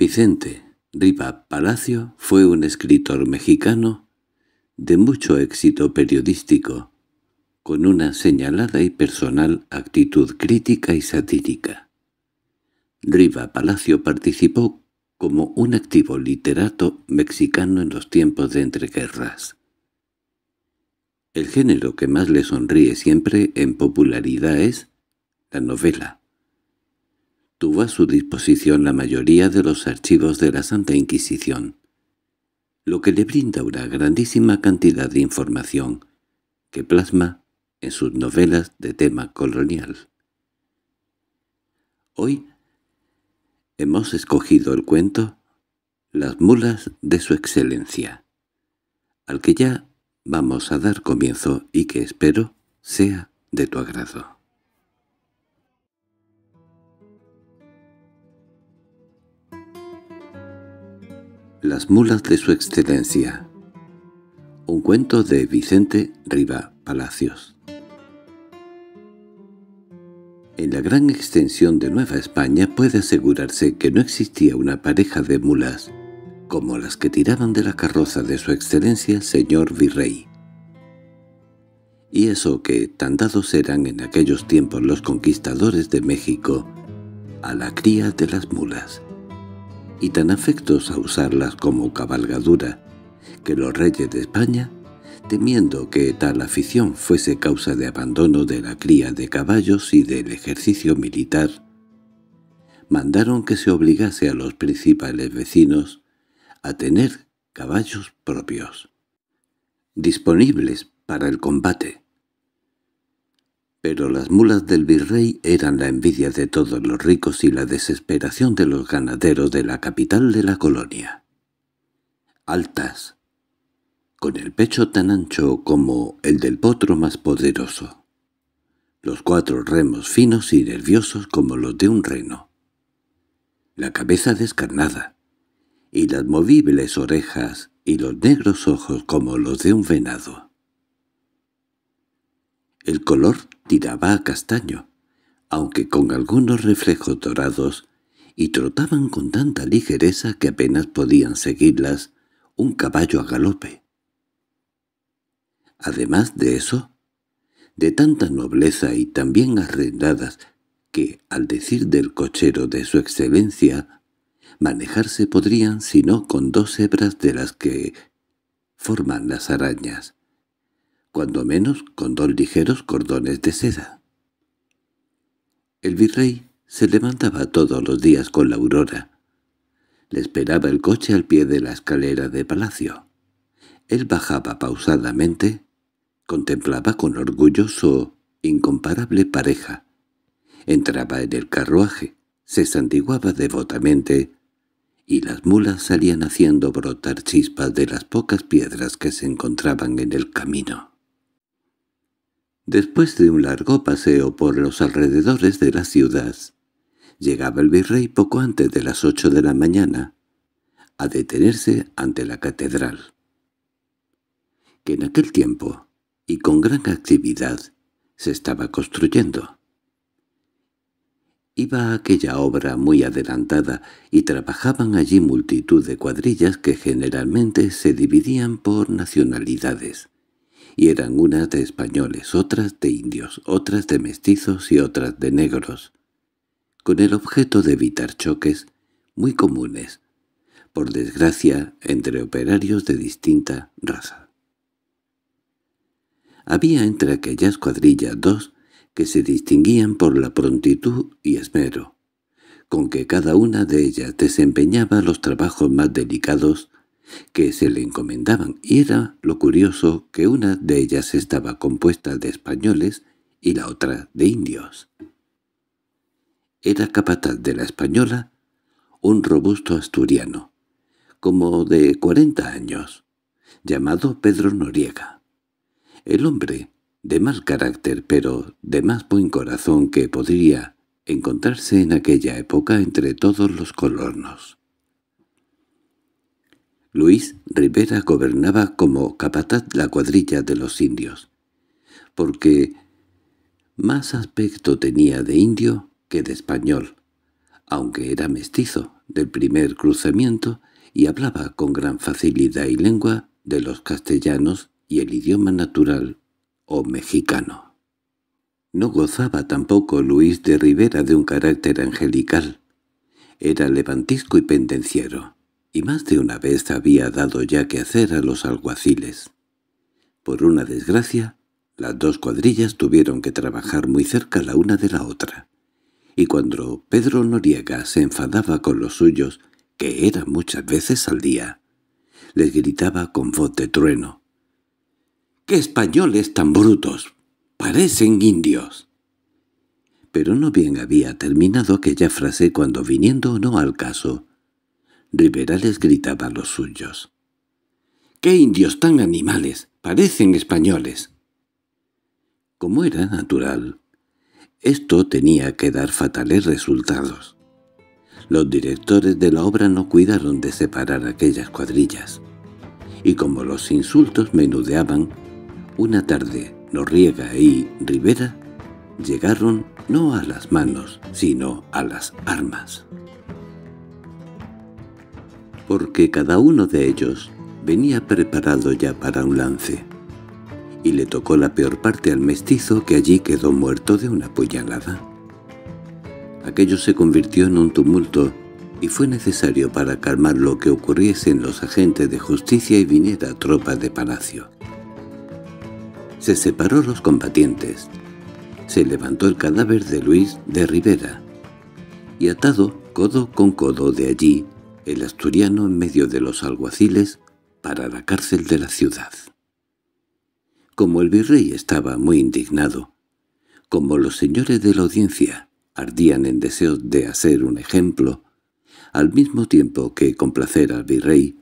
Vicente Riva Palacio fue un escritor mexicano de mucho éxito periodístico, con una señalada y personal actitud crítica y satírica. Riva Palacio participó como un activo literato mexicano en los tiempos de entreguerras. El género que más le sonríe siempre en popularidad es la novela tuvo a su disposición la mayoría de los archivos de la Santa Inquisición, lo que le brinda una grandísima cantidad de información que plasma en sus novelas de tema colonial. Hoy hemos escogido el cuento Las mulas de su excelencia, al que ya vamos a dar comienzo y que espero sea de tu agrado. Las mulas de su excelencia. Un cuento de Vicente Riva Palacios. En la gran extensión de Nueva España puede asegurarse que no existía una pareja de mulas como las que tiraban de la carroza de su excelencia señor virrey. Y eso que tan dados eran en aquellos tiempos los conquistadores de México a la cría de las mulas y tan afectos a usarlas como cabalgadura, que los reyes de España, temiendo que tal afición fuese causa de abandono de la cría de caballos y del ejercicio militar, mandaron que se obligase a los principales vecinos a tener caballos propios, disponibles para el combate. Pero las mulas del virrey eran la envidia de todos los ricos y la desesperación de los ganaderos de la capital de la colonia. Altas, con el pecho tan ancho como el del potro más poderoso, los cuatro remos finos y nerviosos como los de un reno, la cabeza descarnada, y las movibles orejas y los negros ojos como los de un venado. El color tiraba a castaño, aunque con algunos reflejos dorados, y trotaban con tanta ligereza que apenas podían seguirlas un caballo a galope. Además de eso, de tanta nobleza y tan bien arrendadas que, al decir del cochero de su excelencia, manejarse podrían sino con dos hebras de las que forman las arañas cuando menos con dos ligeros cordones de seda. El virrey se levantaba todos los días con la aurora. Le esperaba el coche al pie de la escalera de palacio. Él bajaba pausadamente, contemplaba con orgullo su incomparable pareja. Entraba en el carruaje, se santiguaba devotamente, y las mulas salían haciendo brotar chispas de las pocas piedras que se encontraban en el camino. Después de un largo paseo por los alrededores de la ciudad, llegaba el virrey poco antes de las ocho de la mañana, a detenerse ante la catedral, que en aquel tiempo, y con gran actividad, se estaba construyendo. Iba aquella obra muy adelantada y trabajaban allí multitud de cuadrillas que generalmente se dividían por nacionalidades y eran unas de españoles, otras de indios, otras de mestizos y otras de negros, con el objeto de evitar choques muy comunes, por desgracia, entre operarios de distinta raza. Había entre aquellas cuadrillas dos que se distinguían por la prontitud y esmero, con que cada una de ellas desempeñaba los trabajos más delicados que se le encomendaban, y era lo curioso que una de ellas estaba compuesta de españoles y la otra de indios. Era capataz de la española, un robusto asturiano, como de cuarenta años, llamado Pedro Noriega. El hombre, de más carácter pero de más buen corazón que podría encontrarse en aquella época entre todos los colonos. Luis Rivera gobernaba como capataz la cuadrilla de los indios, porque más aspecto tenía de indio que de español, aunque era mestizo del primer cruzamiento y hablaba con gran facilidad y lengua de los castellanos y el idioma natural o mexicano. No gozaba tampoco Luis de Rivera de un carácter angelical. Era levantisco y pendenciero y más de una vez había dado ya que hacer a los alguaciles. Por una desgracia, las dos cuadrillas tuvieron que trabajar muy cerca la una de la otra, y cuando Pedro Noriega se enfadaba con los suyos, que era muchas veces al día, les gritaba con voz de trueno. —¡Qué españoles tan brutos! ¡Parecen indios! Pero no bien había terminado aquella frase cuando, viniendo o no al caso, Rivera les gritaba a los suyos. —¡Qué indios tan animales! ¡Parecen españoles! Como era natural, esto tenía que dar fatales resultados. Los directores de la obra no cuidaron de separar aquellas cuadrillas. Y como los insultos menudeaban, una tarde Norriega y Rivera llegaron no a las manos, sino a las armas porque cada uno de ellos venía preparado ya para un lance. Y le tocó la peor parte al mestizo que allí quedó muerto de una puñalada. Aquello se convirtió en un tumulto y fue necesario para calmar lo que en los agentes de justicia y viniera tropa de palacio. Se separó los combatientes. Se levantó el cadáver de Luis de Rivera y atado codo con codo de allí el asturiano en medio de los alguaciles para la cárcel de la ciudad. Como el virrey estaba muy indignado, como los señores de la audiencia ardían en deseos de hacer un ejemplo, al mismo tiempo que complacer al virrey,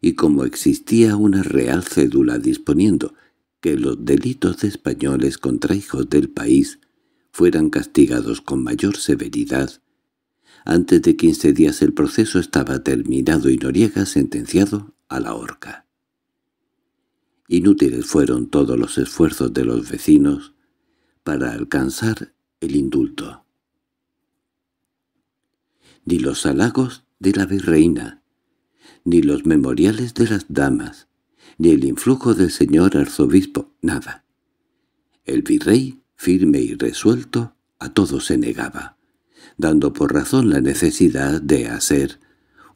y como existía una real cédula disponiendo que los delitos de españoles contra hijos del país fueran castigados con mayor severidad, antes de quince días el proceso estaba terminado y Noriega sentenciado a la horca. Inútiles fueron todos los esfuerzos de los vecinos para alcanzar el indulto. Ni los halagos de la virreina, ni los memoriales de las damas, ni el influjo del señor arzobispo, nada. El virrey, firme y resuelto, a todo se negaba dando por razón la necesidad de hacer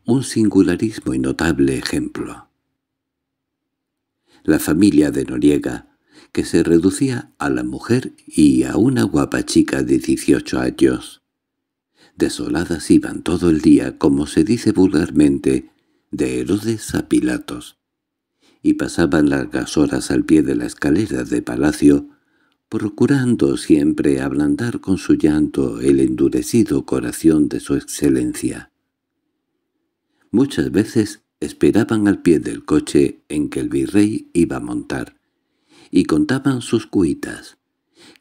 un singularismo y notable ejemplo. La familia de Noriega, que se reducía a la mujer y a una guapa chica de 18 años. Desoladas iban todo el día, como se dice vulgarmente, de Herodes a Pilatos, y pasaban largas horas al pie de la escalera de palacio procurando siempre ablandar con su llanto el endurecido corazón de su excelencia. Muchas veces esperaban al pie del coche en que el virrey iba a montar, y contaban sus cuitas,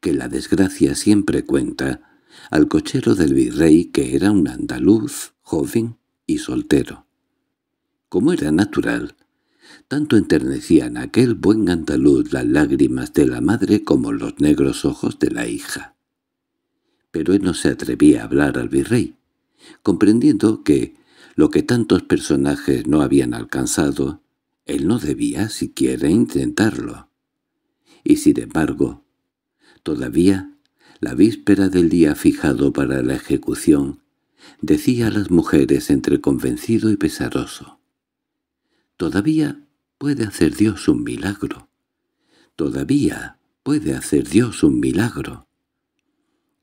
que la desgracia siempre cuenta, al cochero del virrey que era un andaluz, joven y soltero. Como era natural, tanto enternecían aquel buen andaluz las lágrimas de la madre como los negros ojos de la hija. Pero él no se atrevía a hablar al virrey, comprendiendo que lo que tantos personajes no habían alcanzado, él no debía siquiera intentarlo. Y sin embargo, todavía, la víspera del día fijado para la ejecución, decía a las mujeres entre convencido y pesaroso. Todavía puede hacer Dios un milagro. Todavía puede hacer Dios un milagro.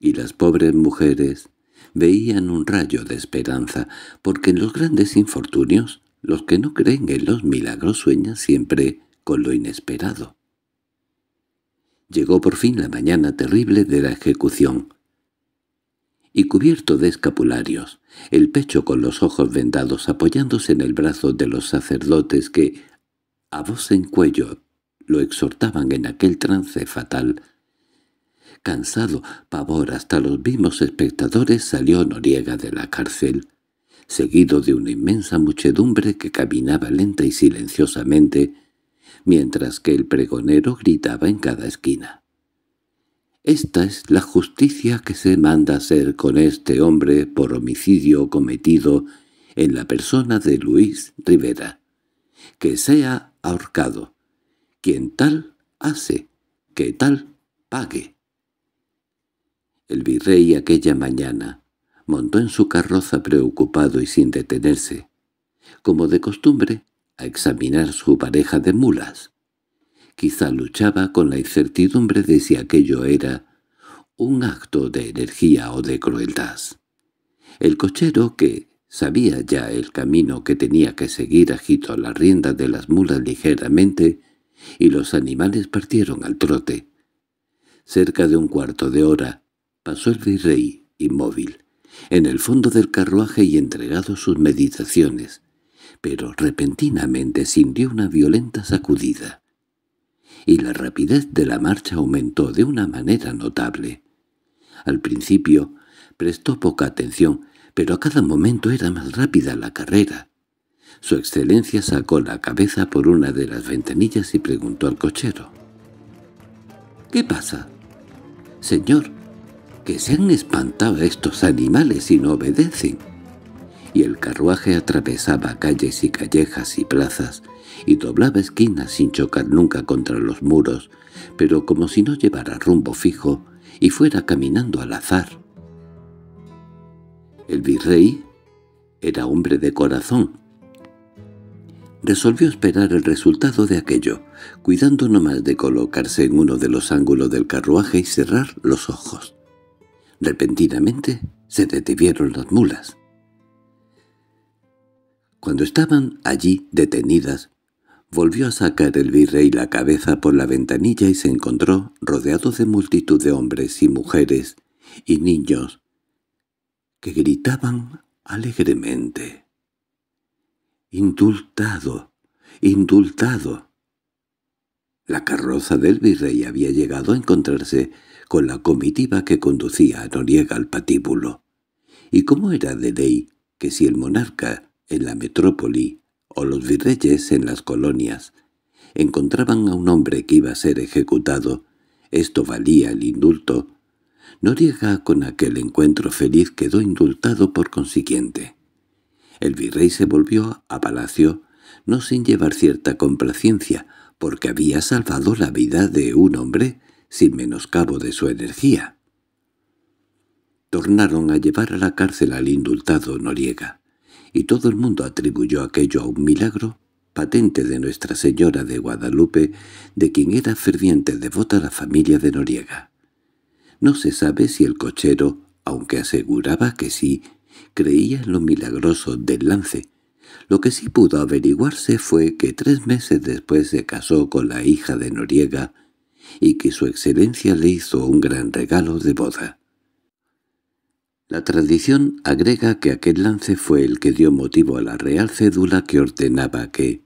Y las pobres mujeres veían un rayo de esperanza, porque en los grandes infortunios los que no creen en los milagros sueñan siempre con lo inesperado. Llegó por fin la mañana terrible de la ejecución. Y cubierto de escapularios, el pecho con los ojos vendados apoyándose en el brazo de los sacerdotes que a voz en cuello, lo exhortaban en aquel trance fatal. Cansado, pavor hasta los mismos espectadores, salió Noriega de la cárcel, seguido de una inmensa muchedumbre que caminaba lenta y silenciosamente, mientras que el pregonero gritaba en cada esquina. «Esta es la justicia que se manda hacer con este hombre por homicidio cometido en la persona de Luis Rivera» que sea ahorcado. Quien tal hace, que tal pague. El virrey aquella mañana montó en su carroza preocupado y sin detenerse, como de costumbre, a examinar su pareja de mulas. Quizá luchaba con la incertidumbre de si aquello era un acto de energía o de crueldad. El cochero, que Sabía ya el camino que tenía que seguir agitó la rienda de las mulas ligeramente y los animales partieron al trote. Cerca de un cuarto de hora pasó el virrey, inmóvil, en el fondo del carruaje y entregado sus meditaciones, pero repentinamente sintió una violenta sacudida. Y la rapidez de la marcha aumentó de una manera notable. Al principio prestó poca atención, pero a cada momento era más rápida la carrera. Su excelencia sacó la cabeza por una de las ventanillas y preguntó al cochero. —¿Qué pasa? —Señor, que se han espantado estos animales y no obedecen. Y el carruaje atravesaba calles y callejas y plazas, y doblaba esquinas sin chocar nunca contra los muros, pero como si no llevara rumbo fijo y fuera caminando al azar. El virrey era hombre de corazón. Resolvió esperar el resultado de aquello, cuidando no más de colocarse en uno de los ángulos del carruaje y cerrar los ojos. Repentinamente se detuvieron las mulas. Cuando estaban allí detenidas, volvió a sacar el virrey la cabeza por la ventanilla y se encontró rodeado de multitud de hombres y mujeres y niños que gritaban alegremente. «¡Indultado! ¡Indultado!» La carroza del virrey había llegado a encontrarse con la comitiva que conducía a Noriega al patíbulo. Y cómo era de ley que si el monarca en la metrópoli o los virreyes en las colonias encontraban a un hombre que iba a ser ejecutado, esto valía el indulto, Noriega con aquel encuentro feliz quedó indultado por consiguiente. El virrey se volvió a palacio, no sin llevar cierta complacencia, porque había salvado la vida de un hombre sin menoscabo de su energía. Tornaron a llevar a la cárcel al indultado Noriega, y todo el mundo atribuyó aquello a un milagro patente de Nuestra Señora de Guadalupe, de quien era ferviente devota la familia de Noriega. No se sabe si el cochero, aunque aseguraba que sí, creía en lo milagroso del lance. Lo que sí pudo averiguarse fue que tres meses después se casó con la hija de Noriega y que su excelencia le hizo un gran regalo de boda. La tradición agrega que aquel lance fue el que dio motivo a la real cédula que ordenaba que,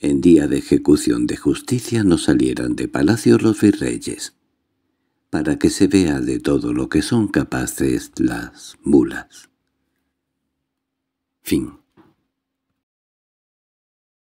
en día de ejecución de justicia, no salieran de palacio los virreyes para que se vea de todo lo que son capaces las mulas. Fin